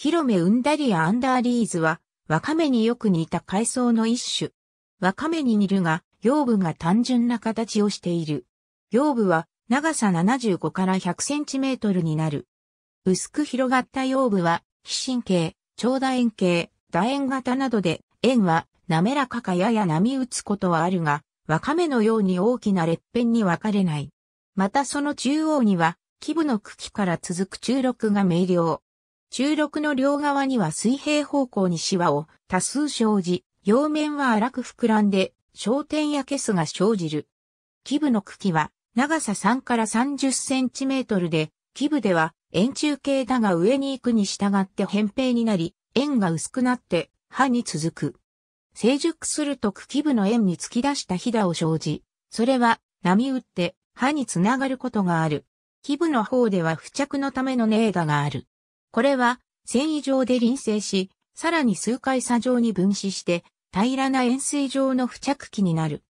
広メウンダリア・アンダーリーズは、ワカメによく似た海藻の一種。ワカメに似るが、腰部が単純な形をしている。腰部は長さ75から100センチメートルになる。薄く広がった腰部は、非神経、長楕円形、楕円型などで、円は滑らかかやや波打つことはあるが、ワカメのように大きな裂片に分かれない。またその中央には、基部の茎から続く中六が明瞭。中六の両側には水平方向にシワを多数生じ、両面は荒く膨らんで、焦点やケスが生じる。基部の茎は長さ3から30センチメートルで、基部では円柱形だが上に行くに従って扁平になり、円が薄くなって歯に続く。成熟すると茎部の円に突き出したひだを生じ、それは波打って歯につながることがある。基部の方では付着のためのネーダがある。これは繊維状で臨成し、さらに数回砂状に分子して、平らな円錐状の付着器になる。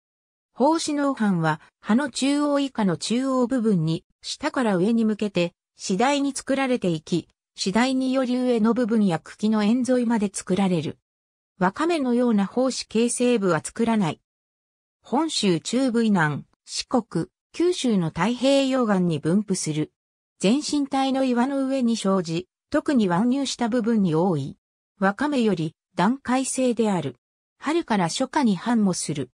胞子脳斑は、葉の中央以下の中央部分に、下から上に向けて、次第に作られていき、次第により上の部分や茎の円沿いまで作られる。わかめのような胞子形成部は作らない。本州中部以南、四国、九州の太平洋岸に分布する。全身体の岩の上に生じ、特に湾入した部分に多い。わかめより段階性である。春から初夏に繁もする。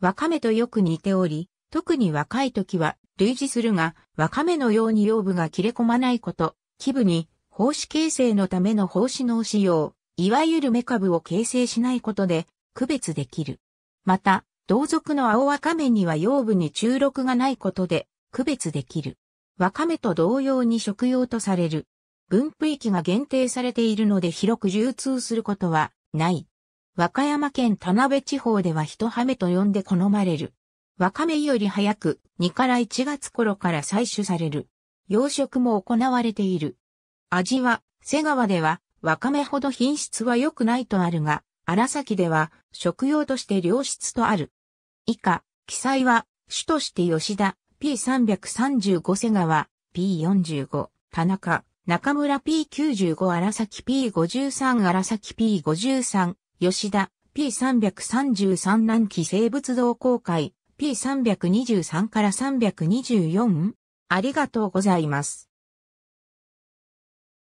わかめとよく似ており、特に若い時は類似するが、わかめのように養分が切れ込まないこと、基部に胞子形成のための胞子脳使用、いわゆるメカブを形成しないことで区別できる。また、同族の青わかめには養分に注力がないことで区別できる。わかめと同様に食用とされる。分布域が限定されているので広く流通することはない。和歌山県田辺地方では一羽目と呼んで好まれる。ワカメより早く2から1月頃から採取される。養殖も行われている。味は、瀬川では、ワカメほど品質は良くないとあるが、荒崎では、食用として良質とある。以下、記載は、主として吉田、P335 瀬川、P45、田中、中村 P95 荒崎 P53 荒崎 P53 吉田 P333 南紀生物同好会 P323 から 324? ありがとうございます。